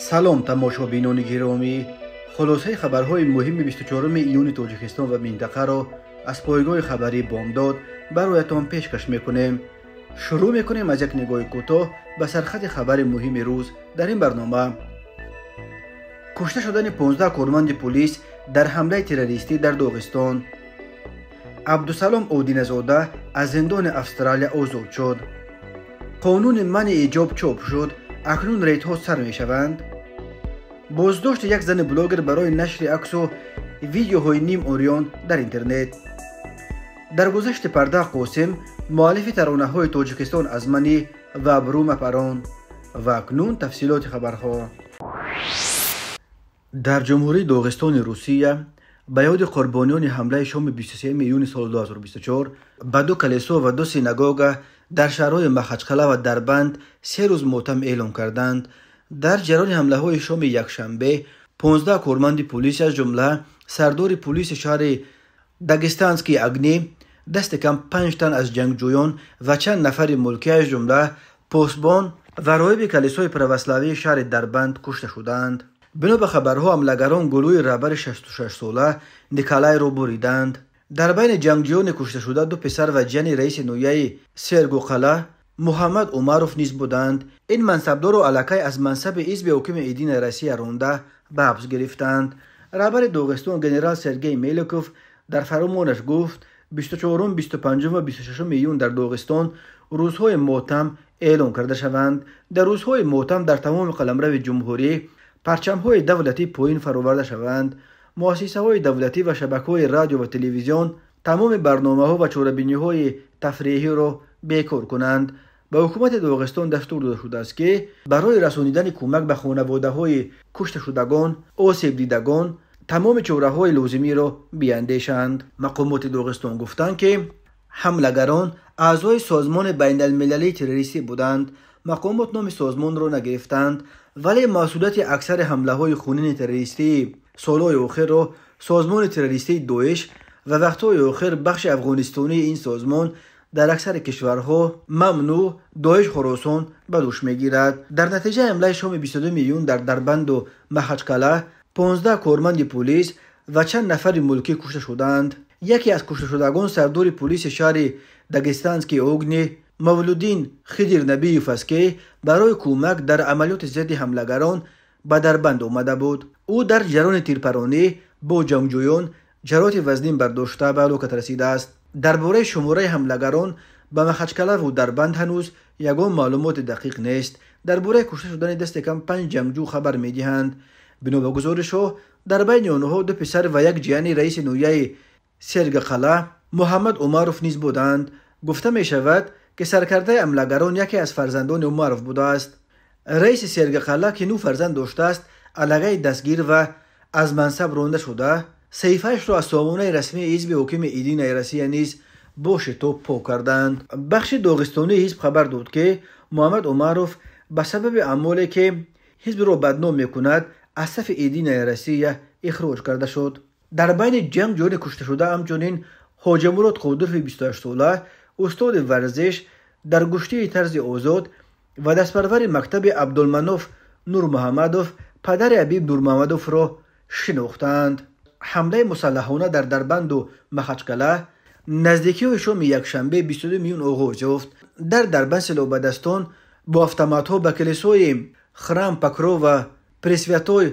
سلام تماشا بینان گیرامی خلاصه خبرهای مهم 24 ایون توجیکستان و منطقه را از پایگاه خبری بام داد برای تان میکنیم شروع میکنیم از یک نگاه کوتاه به سرخط خبر مهم روز در این برنامه کشته شدن 15 کارمند پلیس در حمله تروریستی در داغستان عبدالسلام اودین از زندان استرالیا آزاد شد قانون من ایجاب چوب شد اکنون ریت ها سر می боздошти як зани блогер барои нашри аксу видеоҳои ним ориён дар интернет дар гузашти парда қосим муаллифи таронаҳои тоҷикистон аз манӣ ва абрума парон ва акнун тафсилоти хабарҳо дар ҷумҳурии доғистони русия ба ёди қурбониёни ҳамлаи шоми 23 июни соли 2024 ба ду калесо ва ду синагога дар шаҳрҳои махачқала ва дарбанд се рӯз мотам эълон карданд در جریان حمله های شام یکشنبه 15 کارمند پلیس از جمله سردار پلیس شهر داگستانسکی اگنی دست کم 5 تن از جنگجویان و چند نفر ملکی از جمله پاسبان و رایب کلیسای پروسلاوی شهر دربند کشته شدند بنا به خبرها حملگران گلوی رابر 66 ساله نیکالای را بریدند در بین جنگجویان کشته شده دو پسر و جنی رئیس نویه سرگو قلعه محمد عمروف نیز بودند این منصبدار و علکه از منصب ایز به حکم ایدین رسی ارونده به حبس گرفتند رابر دوغستون گنرال سرگی میلکوف در فرامونش گفت 24 و 25 و 26 میلیون در دوغستان روزهای موتم اعلان کرده شوند در روزهای موتم در تمام قلم روی جمهوری پرچمهای دولتی پوین فروورده شوند مؤسسه های دولتی و شبکه های رادیو و تلویزیون تمام برنامه ها و چوربینی های تفریحی را بیکور کنند به حکومت دوغستان دستور داده شده است که برای رسانیدن کمک به خانواده های کشته شدگان آسیب دیدگان تمام چوره های لازمی را بیاندیشند مقامات دوغستان گفتند که حملگران اعضای سازمان بین المللی تروریستی بودند مقامات نام سازمان را نگرفتند ولی مسئولیت اکثر حمله های خونین تروریستی سالهای آخر را سازمان تروریستی دویش و وقتهای آخر بخش افغانستانی این سازمان در اکثر کشورها ممنوع دایش خراسان به دوش میگیرد در نتیجه حمله شام 22 میلیون در دربند و مخچکله 15 کارمند پلیس و چند نفر ملکی کشته شدند یکی از کشته شدگان سردار پلیس شهر داگستانسکی اوگنی مولودین خدیر نبی فسکی برای کمک در عملیات ضد حملگران به دربند آمده بود او در جران تیرپرانی با جنگجویان جرات وزنین برداشته به هلاکت رسیده است дар бораи шумораи ҳамлагарон ба махачкалаву дарбанд ҳанӯз ягон маълумоти дақиқ нест дар бораи кушта шудани дасте кам панҷ ҷангҷӯ хабар медиҳанд бино ба гузоришҳо дар байни онҳо ду писар ва як ҷияни раиси ноҳияи сергақала муҳаммад умаров низ буданд гуфта мешавад ки саркардаи ҳамлагарон яке аз фарзандони умаров будааст раиси сергақала ки нӯ фарзанд доштааст аллагаи дастгир ва аз мансаб ронда шуда سیفهش رو از سامونه رسمی حزب حکم ایدی نیرسیه نیز یعنی بوش تو پو کردند. بخش داغستانی حزب خبر داد که محمد عمروف به سبب عمالی که حزب رو بدنام میکند از صف ایدی یا اخراج کرده شد. در بین جنگ جان کشته شده همچنین حاجمورد خودرف 28 ساله استاد ورزش در گشتی طرز آزاد و دستبرور مکتب عبدالمنوف نور محمدوف پدر عبیب نور محمدوف رو شنوختند. حمله مسلحانه در دربند و مخچکله نزدیکی شوم یک شنبه 22 میون اوغور جفت در دربند سلو بدستان با افتماتها به کلیسوی خرام پکرو و پریسویتوی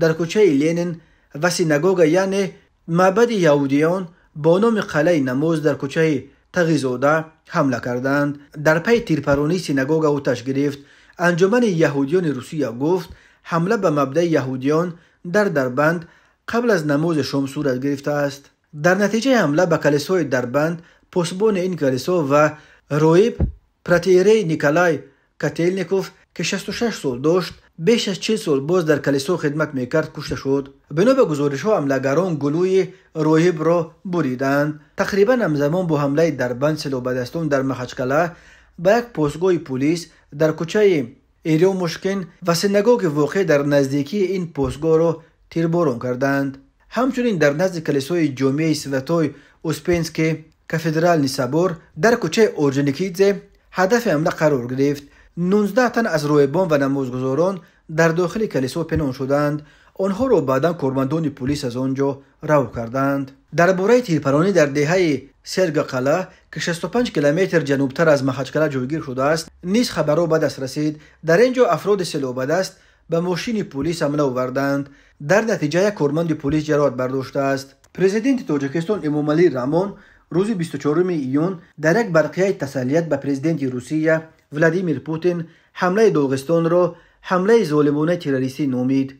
در کوچه لینن و سینگوگا یعنی معبد یهودیان با نام قلعه نموز در کوچه تغیزوده حمله کردند در پی تیرپرونی سینگوگا اوتش گرفت انجمن یهودیان روسیه گفت حمله به مبدا یهودیان در دربند قبل از نموز شمسور صورت گرفته است در نتیجه حمله به کلیسای دربند پسبون این کلیسا و رویب پراتیری نیکلای کتیلنیکوف که 66 سال داشت بیش از 40 سال باز در کلیسا خدمت میکرد کشته شد بنا به گزارش ها حملهگران گلوی رویب را بریدند تقریبا همزمان با حمله دربند سلوبدستان در مخچکله به یک پاسگاه پلیس در کوچه ایریو مشکن و سنگاگ واقع در نزدیکی این پوستگاه را تیربارون کردند. همچنین در نزد کلیسای جامعه سویتای اوسپینسک کافدرال نیسابور در کوچه اورجنیکیدزه هدف حمله قرار گرفت. 19 تن از رویبان و نمازگزاران در داخل کلیسا پنهان شدند آنها رو بعدا کرماندون پلیس از آنجا رو کردند. در برای تیرپرانی در دهه سرگ قلا که 65 کیلومتر جنوبتر از مخچکله جوگیر شده است نیز خبرو به دست رسید در اینجا افراد سلو بدست به ماشین پلیس هم نووردند در نتیجه یک کرماند پلیس جراد برداشته است پریزیدنت توجکستان امومالی رامون روز 24 ایون در یک برقیه تسلیت به پریزیدنت روسیه ولادیمیر پوتین حمله دوغستان را حمله ظالمانه تیرالیسی نامید.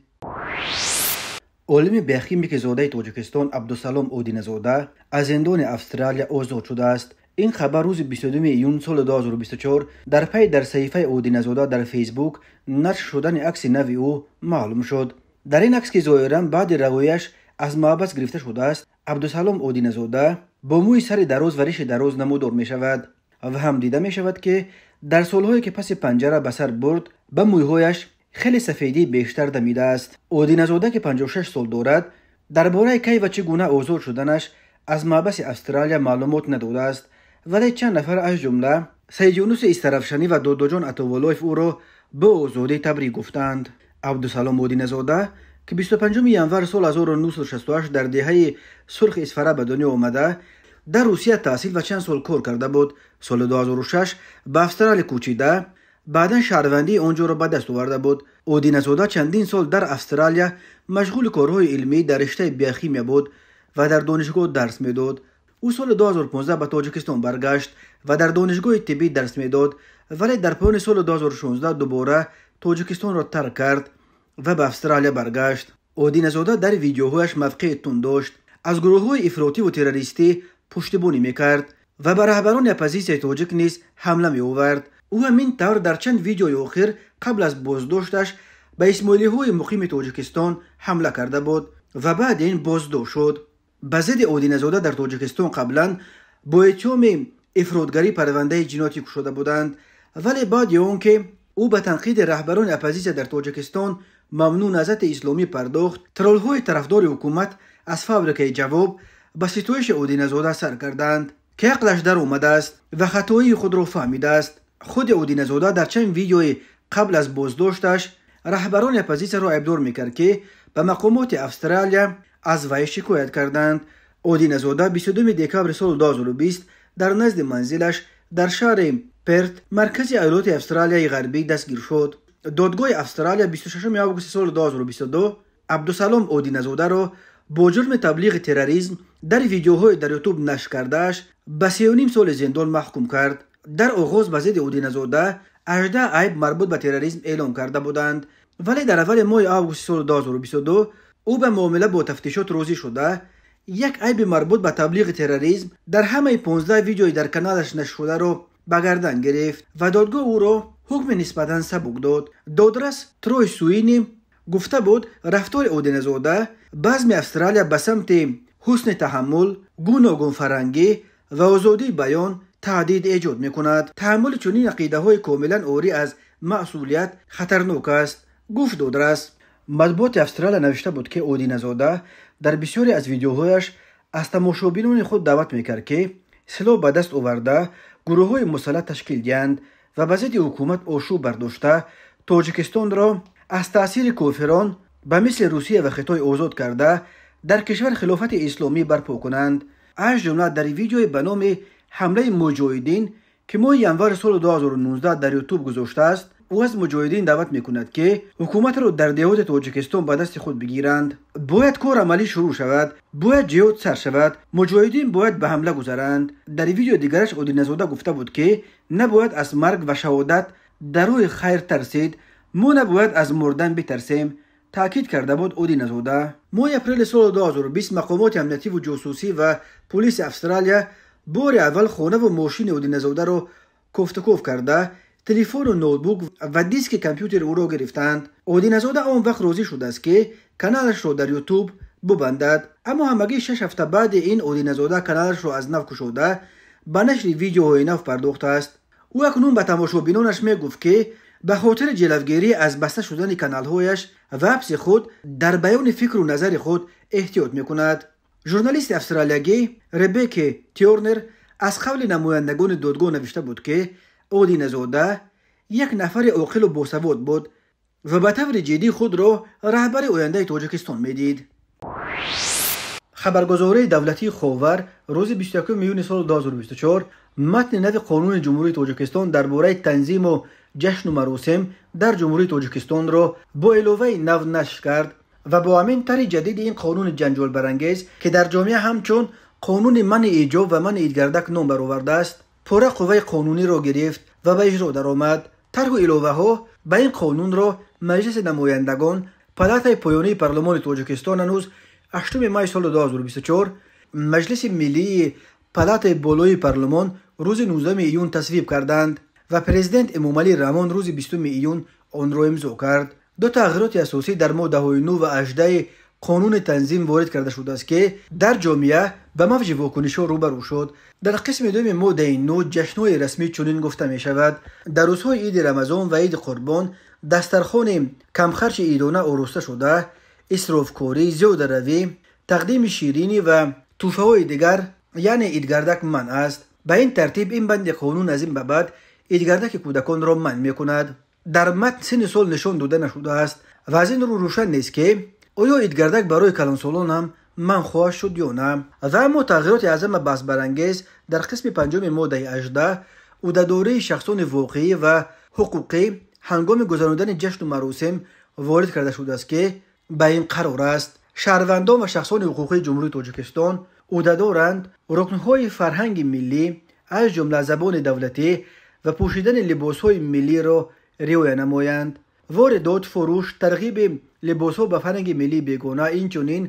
اولمی بخیم که زوده توجکستان عبدالسلام اودین زوده از زندان افسترالیا اوزو شده است این خبر روز 22 یون سال 2024 در پی در صحیفه اودین زوده در فیسبوک نشر شدن عکس نوی او معلوم شد در این اکس که ظاهرا بعد رویش از معبس گرفته شده است عبدالسلام اودین زوده با موی سر وریش و ریش دروز نمودار می شود و هم دیده می شود که در سالهایی که پس پنجره بسر برد به مویهایش خیلی سفیدی بیشتر دمیده است اودین ازوده که 56 سال دارد در باره کی و چه گونه اوزور شدنش از مابس استرالیا معلومات نداده است ولی چند نفر از جمله سید یونس استرفشنی و دودو جان او را به اوزودی تبری گفتند عبدالسلام اودین ازوده که 25 ینور سال 1968 در دیهه سرخ اسفره به دنیا اومده در روسیه تحصیل و چند سال کور کرده بود سال 2006 به استرالیا کوچیده بعدا شهروندی اونجا را به دست آورده بود اودین سودا چندین سال در استرالیا مشغول کارهای علمی در رشته بیوشیمی بود و در دانشگاه درس میداد او سال 2015 به تاجیکستان برگشت و در دانشگاه طبی درس میداد ولی در پایان سال 2016 دوباره تاجیکستان را ترک کرد و به استرالیا برگشت اودین در ویدیوهایش موقع تون داشت از های افراطی و تروریستی پشتیبانی میکرد و به رهبران اپوزیسیای تاجیک نیز حمله آورد او همین طور در چند ویدیوی آخر قبل از بازداشتش به اسماعیلی های مقیم توجکستان حمله کرده بود و بعد این بازدو شد بزد زد اودین در توجکستان قبلا با چوم افرادگری پرونده جناتی کشوده بودند ولی بعد اون که او به تنقید رهبران اپوزیسیون در توجکستان ممنون ازت اسلامی پرداخت ترول های طرفدار حکومت از فابریکه جواب با سیطویش اودین سر کردند که عقلش در اومده است و خطایی خود را فهمیده است худи одиназода дар чанд видеои қабл аз боздошташ раҳбарони оппозитсияро айбдор мекард ки ба мақомоти австралия аз вай шикоят карданд одиназода 22 декабри соли 2020 дар назди манзилаш дар шаҳри перт маркази айёлоти австралияи ғарбӣ дастгир шуд додгоҳи австралия 26 августи соли 2022 абдусалом одиназодаро бо ҷурми таблиғи терроризм дар видеоҳои дар ютуб нашр кардааш ба 39 соли зиндон маҳкум кард дар оғоз ба зидди удиназода ажда айб марбут ба терроризм эълон карда буданд вале дар аввали моҳи августи соли 2022 ӯ ба муомила бо тафтишот розӣ шуда як айби марбут ба таблиғи терроризм дар ҳамаи 15 видеои дар каналаш нашршударо ба гардан гирифт ва додгоҳ ӯро ҳукми нисбатан сабук дод додрас трой суини гуфта буд рафтори одиназода базми австралия ба самти ҳусни таҳаммул гуногунфарангӣ ва озодии баён تعدید ایجاد می کند تحمل چنین عقیده های کاملا اوری از مسئولیت خطرناک است گفت است. مدبوط افسترال نوشته بود که اودی نزاده در بسیاری از ویدیوهایش از تماشابینان خود دعوت میکرد که سلاح به دست آورده گروه های مسلح تشکیل دیند و بزید حکومت آشو برداشته تاجیکستان را از تاثیر کافران به مثل روسیه و خطای آزاد کرده در کشور خلافت اسلامی برپا کنند از جمله در ویدیوی به حمله مجاهدین که ماه ینوار سال 2019 در یوتیوب گذاشته است او از مجاهدین دعوت میکند که حکومت را در دیوات تاجیکستان به دست خود بگیرند باید کار عملی شروع شود باید جهاد سر شود مجاهدین باید به حمله گذرند در ویدیو دیگرش اودی نزاده گفته بود که نباید از مرگ و شهادت در روی خیر ترسید ما نباید از مردن بترسیم تاکید کرده بود اودی نزوده ماه اپریل سال 2020 مقامات امنیتی و جاسوسی و پلیس استرالیا بور اول خونه و ماشین او نزوده رو کف کرده تلفن و نوتبوک و دیسک کامپیوتر او رو گرفتند اودین نزوده آن وقت روزی شده است که کانالش رو در یوتیوب ببندد اما همگی شش هفته بعد این اودین نزوده کانالش رو از نو کشوده به نشر ویدیوهای نو پرداخته است او اکنون به تماشابینانش میگفت که به خاطر جلوگیری از بسته شدن کانالهایش و حبس خود در بیان فکر و نظر خود احتیاط میکند ژورنالیست استرالیایی ربکی تیورنر از قبل نمایندگان دادگاه نوشته بود که اودی نزودا یک نفر عاقل و باسواد بود و به طور جدی خود را رهبر آینده تاجیکستان میدید خبرگزاری دولتی خوور روز 21 میون سال 2024 متن نو قانون جمهوری تاجیکستان درباره تنظیم و جشن و مروسم در جمهوری تاجیکستان را با علاوه نو نشر کرد و با همین تری جدید این قانون جنجال برانگیز که در جامعه همچون قانون من ایجاب و من ایدگردک نام برآورده است پره قوه قانونی را گرفت و به اجرا درآمد طرح و ها به این قانون را مجلس نمایندگان پلت پایانی پارلمان تاجیکستان هنوز 8 مای سال 2024 مجلس ملی پلت بلوی پارلمان روز 19 ایون تصویب کردند و پرزیدنت امومالی رمان روز 20 ایون آن را امضا کرد دو تغییرات اساسی در ماده 9 و 18 قانون تنظیم وارد کرده شده است که در جامعه به موج واکنش روبرو شد در قسم دوم ماده 9 جشنهای رسمی چنین گفته می شود در روزهای عید رمضان و عید قربان دسترخوان کمخرچ ایدونه اورسته شده اسرافکاری زیاد روی تقدیم شیرینی و توفه های دیگر یعنی ایدگردک من است به این ترتیب این بند قانون از این به بعد ایدگردک کودکان را من می کند در متن سال نشان داده نشده است و از این رو روشن نیست که آیا ایدگردک برای کلانسولان هم من خواهش شد یا نه و اما تغییرات عظم بس برانگیز در قسم پنجم ماده 18 او دوره شخصان واقعی و حقوقی هنگام گذراندن جشن و مروسم وارد کرده شده است که با این قرار است شهروندان و شخصان حقوقی جمهوری تاجیکستان عهده دارند رکنهای فرهنگ ملی از جمله زبان دولتی و پوشیدن لباسهای ملی را риоя намоянд воридот фурӯш тарғиби либосҳо ба фарҳанги миллии бегона инчунин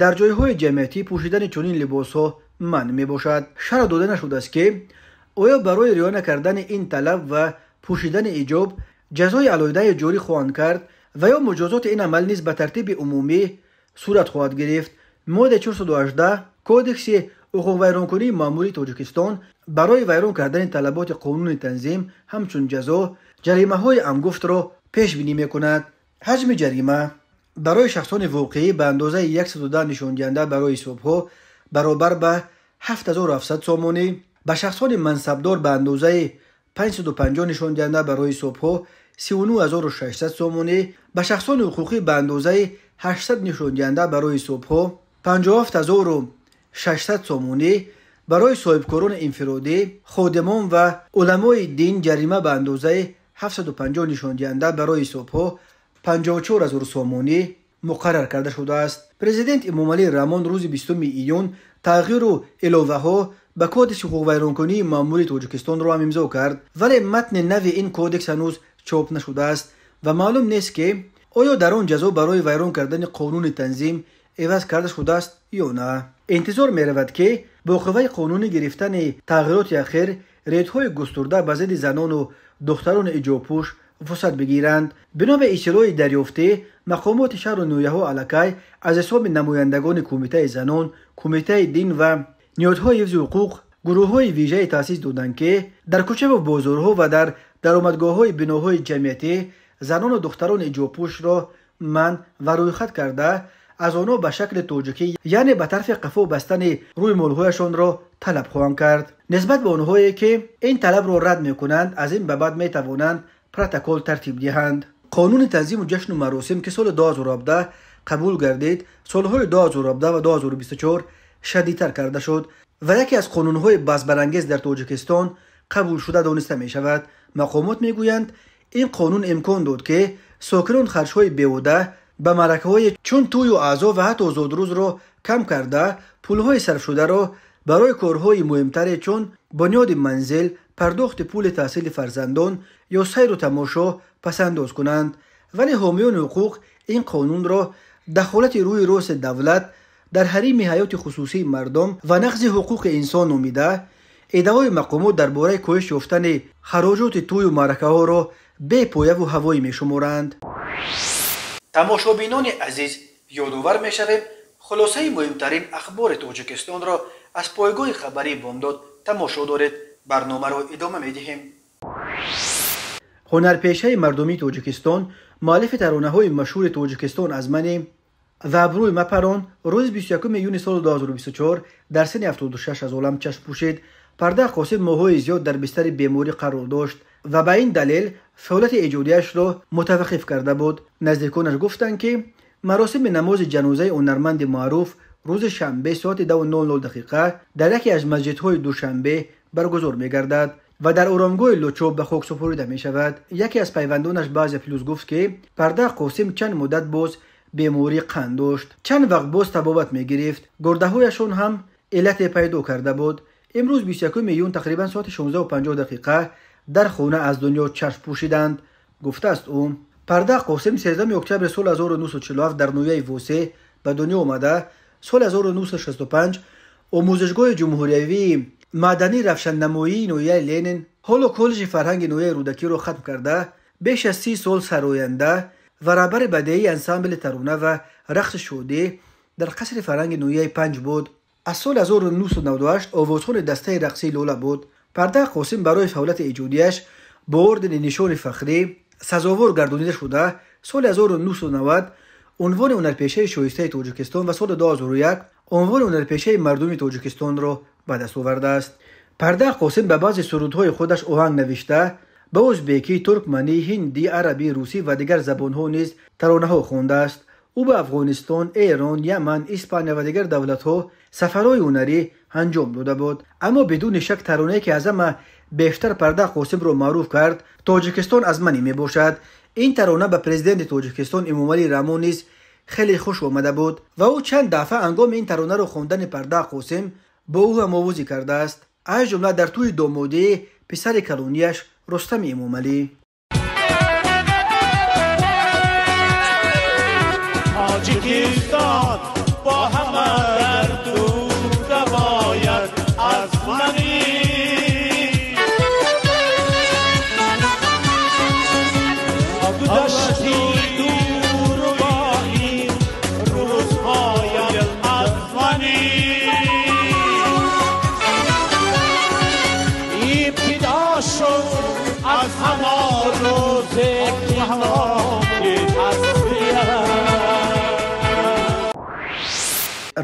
дар ҷойҳои ҷамъиятӣ пӯшидани чунин либосҳо манъ мебошад шарҳ дода нашудааст ки оё барои риоя накардани ин талаб ва пӯшидани иҷоб ҷазои алоҳидае ҷорӣ хоҳанд кард ва ё муҷозоти ин амал низ ба тартиби умумӣ сурат хоҳад гирифт модда 418 кодекси ҳуқуқвайронкунии маъмурии тоҷикистон барои вайрон кардани талаботи қонуни танзим ҳамчун ҷазо جریمه های انگفت را پیش بینی میکند حجم جریمه برای شخصان واقعی به اندازه 110 نشان دهنده برای حساب ها برابر به 7700 سومانی به شخصان منصبدار به اندازه 550 نشان دهنده برای حساب ها 39600 سومانی به شخصان حقوقی به اندازه 800 نشان دهنده برای حساب ها 57600 سومانی برای صاحب کرون انفرادی خودمان و علمای دین جریمه به اندازه 750 نشاندینده برای صبحها 54 هزار سامانه مقرر کرده شده است پرزیدنت امومالی رمان روز 20 ایون تغییر و اعلاوه ها به کادکس حقوق ویرانکنی معمولی توجکستان رو هم امضا کرد ولی متن نو این کودکس هنوز چاپ نشده است و معلوم نیست که آیا در آن جزا برای ویران کردن قانون تنظیم عوض کرده شده است یا نه انتظار می رود که با قوه قانون گرفتن تغییرات اخیر ریدهای گسترده به زنان و دختران اجاپوش فساد بگیرند بنا به اشرای دریافتی مقامات شهر نویهو علکای از حساب نمایندگان کمیته زنان کمیته دین و نیادهای حفظ حقوق گروه های ویژه تاسیس دادند که در کوچه و بازارها و در درآمدگاه های بناهای جمعیتی زنان و دختران اجاپوش را من و روی کرده از آنها به شکل توجکی یعنی به طرف قفا بستن روی مولهایشان را طلب خواهم کرد نسبت به اونهایی که این طلب را رد میکنند از این به بعد توانند پروتکل ترتیب دهند قانون تنظیم و جشن و مراسم که سال 2017 قبول گردید سالهای 2017 و 2024 شدیدتر کرده شد و یکی از قانونهای برانگیز در تاجیکستان قبول شده دانسته می شود مقامات میگویند این قانون امکان داد که ساکنان خرجهای بیوده به مرکه های چون توی و اعضا و حتی روز رو کم کرده پول های صرف شده را برای کارهای مهمتر چون بنیاد منزل، پرداخت پول تحصیل فرزندان یا سیر و تماشا پسنداز کنند ولی حامیان حقوق این قانون را دخالت روی روس دولت در حریم حیات خصوصی مردم و نقض حقوق انسان امیده ادعای مقامات در باره کوهش یافتن خراجات توی و مرکه ها را به و هوایی می شمارند. تماشا بینان عزیز یادوور می شویم хулосаи муҳимтарин ахбори тоҷикистонро аз пойгоҳи хабарии бомдод тамошо доред барномаро идома медиҳем ҳунарпешаи мардуми тоҷикистон муаллифи таронаҳои машҳури тоҷикистон аз мане ва абрӯи мапарон рӯзи 21 июни соли 2024 дар сини 76 аз олам чашм пӯшед пардаи қосим моҳҳои зиёд дар бистари беморӣ қарор дошт ва ба ин далел фаъолияти эҷодиашро мутаваққиф карда буд наздиконаш гуфтанд ки مراسم نماز جنازه هنرمند معروف روز شنبه ساعت 10:00 دقیقه در یکی از مسجدهای دوشنبه برگزار می‌گردد و در اورانگوی لوچوب به خاک سپرده می شود یکی از پیوندانش بعض فلوس گفت که پرده قاسم چند مدت باز بیماری قند داشت چند وقت باز تبابت می گرفت گرده هایشون هم علت پیدا کرده بود امروز 21 میون تقریبا ساعت 16 و 50 دقیقه در خونه از دنیا چرف پوشیدند گفته است او پرده قاسم 13 اکتبر سال 1947 در نویای ووسه به دنیا آمده سال 1965 آموزشگاه جمهوریوی مادنی رفشن نمایی نویای لینن حالا کالج فرهنگ نویای رودکی رو ختم کرده بیش از 30 سال سراینده و رابر بدهی انسامبل ترونه و رخص شده در قصر فرهنگ نویای پنج بود از سال 1998 آوازخون دسته رقصی لولا بود پرده قاسم برای فاولت ایجودیش با اردن نشان فخری سازوور گردونیده شده سال 1990 عنوان هنرپیشه شویسته توجکستان و سال 2001 عنوان هنرپیشه مردم توجکستان را به دست آورده است پرده قاسم به بعضی سرودهای خودش آهنگ نوشته به ترک، ترکمنی هندی عربی روسی و دیگر زبان ها نیز ترانه ها خوانده است او به افغانستان، ایران، یمن، اسپانیا و دیگر دولت ها سفرهای هنری انجام داده بود. اما بدون شک ترانه که از اما بیشتر پرده قاسم رو معروف کرد، تاجکستان از منی می باشد. این ترانه به پرزیدنت تاجکستان امومالی رامونیز خیلی خوش آمده بود و او چند دفعه انگام این ترانه رو خوندن پرده قاسم با او هم کرده است. از جمله در توی دومودی پسر کلونیش رستم امومالی. پاکستان با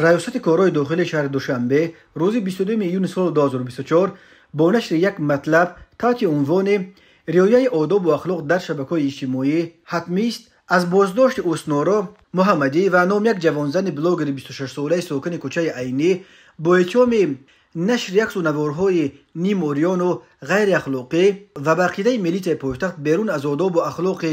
ریاست کارهای داخل شهر دوشنبه روز 22 میون سال 2024 با نشر یک مطلب تحت عنوان ریایه آداب و اخلاق در های اجتماعی حتمی است از بازداشت اصنارا محمدی و نام یک جوانزن بلاگر 26 ساله ساکن کوچه عینی با اتهام نشر یک سو نوارهای نیم و غیر اخلاقی و برقیده ملیت پایتخت بیرون از آداب و اخلاق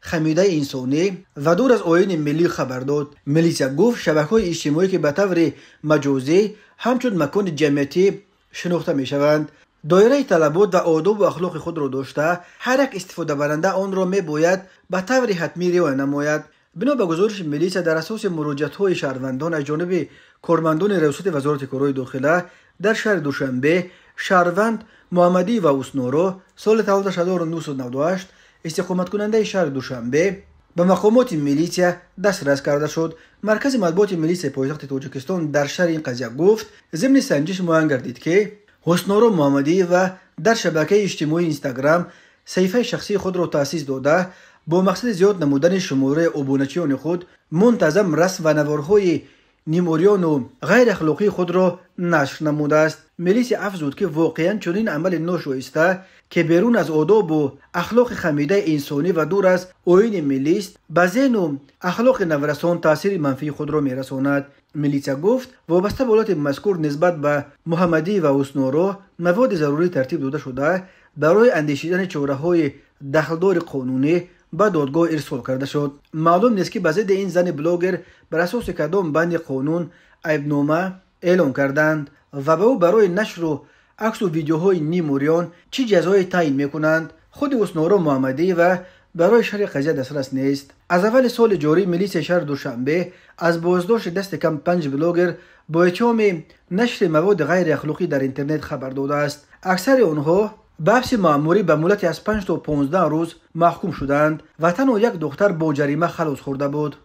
خمیده انسانی و دور از آین ملی خبر داد ملیت گفت شبکه های اجتماعی که به طور مجازی همچون مکان جمعیتی شناخته می شوند دایره طلبات و آداب و اخلاق خود را داشته هر یک استفاده برنده آن را می باید به طور حتمی رعایت نماید بنا به گزارش ملیسیا در اساس مراجعت های شهروندان از جانب کارمندان ریاست وزارت کارهای داخله дар шаҳри душанбе шаҳрванд муҳаммадӣ ва уснуро соли тавлидаш 1998 истиқоматкунандаи шаҳри душанбе ба мақомоти милисия дастрас карда шуд маркази матбуоти милисияи пойтахти тоҷикистон дар шаҳри ин қазия гуфт зимни санҷиш муайян гардид ки ҳуснуро муҳаммадиева дар шабакаи иҷтимоии инстаграм саҳифаи шахсии худро таъсис дода бо мақсади зиёд намудани шумораи обуначиёни худ мунтазам расм ва наворҳои نیموریانو غیر اخلاقی خود را نشر نموده است ملیس افزود که واقعا چنین عمل ناشایسته که بیرون از آداب و اخلاق خمیده انسانی و دور از اوین ملیست، است به و اخلاق نورسان تاثیر منفی خود را میرساند ملیسا گفت وابسته به حالات مذکور نسبت به محمدی و اسنورو مواد ضروری ترتیب داده شده برای اندیشیدن چوره های دخلدار قانونی به دادگاه ارسال کرده شد معلوم نیست که به این زن بلوگر بر اساس کدام بند قانون عیبنامه اعلام کردند و به او برای نشر و عکس و ویدیوهای نیموریان چی جزایی تعیین میکنند خود اسنورا محمدی و برای شهر قضیه دسترس نیست از اول سال جاری ملیس شهر دوشنبه از بازداشت دست کم پنج بلوگر با اتهام نشر مواد غیر اخلاقی در اینترنت خبر داده است اکثر آنها به معموری به مولت از 5 تا 15 روز محکوم شدند و تنها یک دختر با جریمه خلاص خورده بود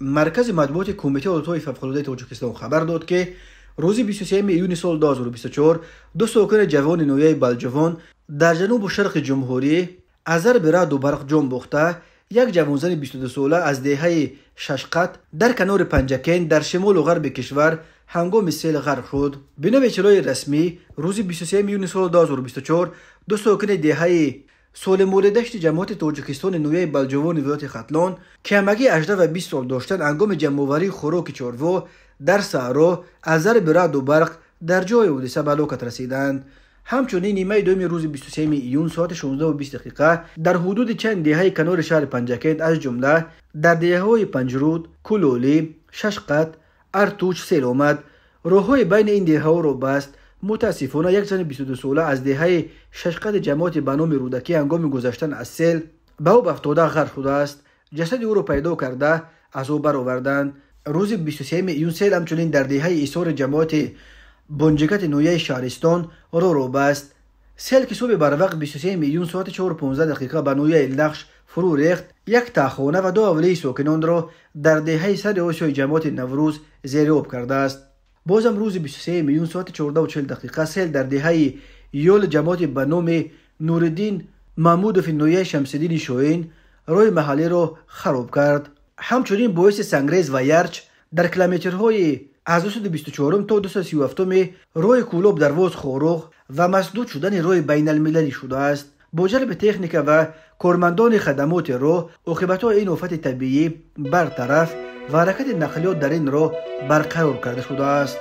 مرکز مطبوعات کمیته اولتای فوقالعاده تاجیکستان خبر داد که روزی 23 ایونی سال 2024 دو ساکن جوان نویه بلجوان در جنوب و شرق جمهوری از ضرب رد و برق جان بخته یک جوانزن 22 ساله از دهه ششقت در کنار پنجکین در شمال و غرب کشور هنگام سیل غرق شد بنا به رسمی روز 23 میونی سال 2024 دو ساکن دهه سول دشت جماعت توجکستان نویه بلجوان ویات خطلان که همگی 18 و 20 سال داشتن انگام جمعوری خوراک چاروا در سهرا از ذر براد و برق در جای حدیثه بلوکت رسیدند همچنین نیمه دومی روز 23 ایون ساعت 16 و 20 دقیقه در حدود چند دیهای کنار شهر پنجکت از جمله در دیهای پنجرود، کلولی، ششقت، ارتوچ سیل آمد راههای بین این دهها رو بست متاسفانه یک زن 22 ساله از های ششقد جماعت به رودکی انگام گذشتن از سیل به آب افتاده غرق شده است جسد او را پیدا کرده از او برآوردند روز 23 ایون سیل همچنین در های ایثار جماعت بنجکت نویه شهرستان رو رو بست سیل که صبح بر وقت 23 میلیون ساعت 4.15 دقیقه به نویه لخش، فرو ریخت یک خونه و دو اولی ساکنان را در دهه سر آسیای جماعت نوروز زیر آب کرده است بازم روز 23 میون ساعت 14 و 40 دقیقه سیل در دهه یول جماعت به نام نوردین محمودوف فنویه شمسدین شوین روی محله را خراب کرد همچنین باعث سنگریز و یرچ در کیلومترهای از 224 تا 237 روی کولوب در وز خوروخ و مسدود شدن روی بین المللی شده است با جلب تکنیک و کارمندان خدمات رو، اخیبت این افت طبیعی برطرف و حرکت نقلیات در این رو برقرار کرده شده است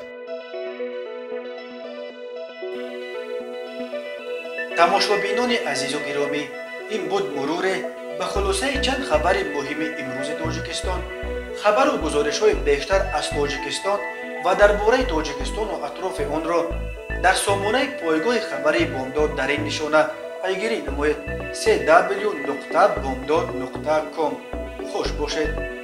تماشا بینان عزیز و گرامی این بود مرور به خلاصه چند خبر مهم امروز تاجیکستان خبر و گزارش های بیشتر از تاجکستان و در درباره تاجکستان و اطراف آن را در سامانه پایگاه خبری بامداد در این نشانه пайгирӣ намоед с бомдод ком хуш бошед